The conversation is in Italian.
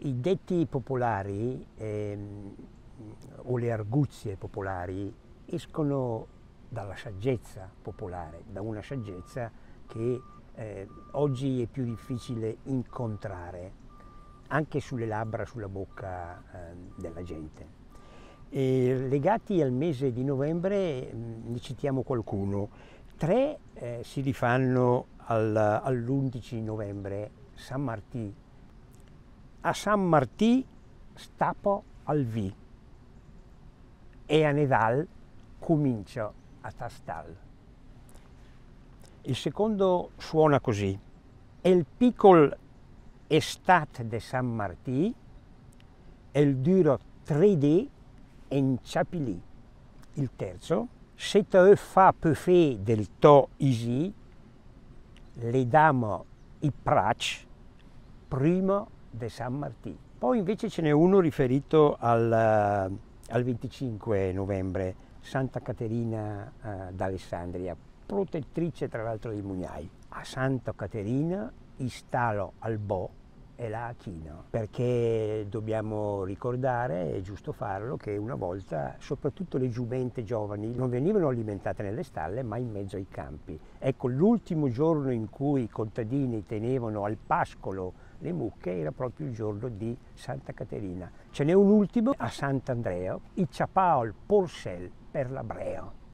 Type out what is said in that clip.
I detti popolari ehm, o le arguzie popolari escono dalla saggezza popolare, da una saggezza che eh, oggi è più difficile incontrare anche sulle labbra, sulla bocca eh, della gente. E legati al mese di novembre mh, mm, ne citiamo qualcuno. Tre eh, si rifanno all'11 novembre, San Martì, a San Martí stappo al V e a Nedal comincio a tastal. Il secondo suona così. El piccol estat de San Martí, el duro 3D en Chapili. Il terzo. C'est un fa peu del to isi, le damo i prac, primo de San Martín. Poi invece ce n'è uno riferito al, eh, al 25 novembre, Santa Caterina eh, d'Alessandria, protettrice tra l'altro dei mugnai. A Santa Caterina instalo al Bo è la Achino, perché dobbiamo ricordare, è giusto farlo, che una volta soprattutto le giumente giovani non venivano alimentate nelle stalle ma in mezzo ai campi. Ecco, l'ultimo giorno in cui i contadini tenevano al pascolo le mucche era proprio il giorno di Santa Caterina. Ce n'è un ultimo a Sant'Andrea, Sant'Andreo, Icciapaol Porcel per l'Abreo.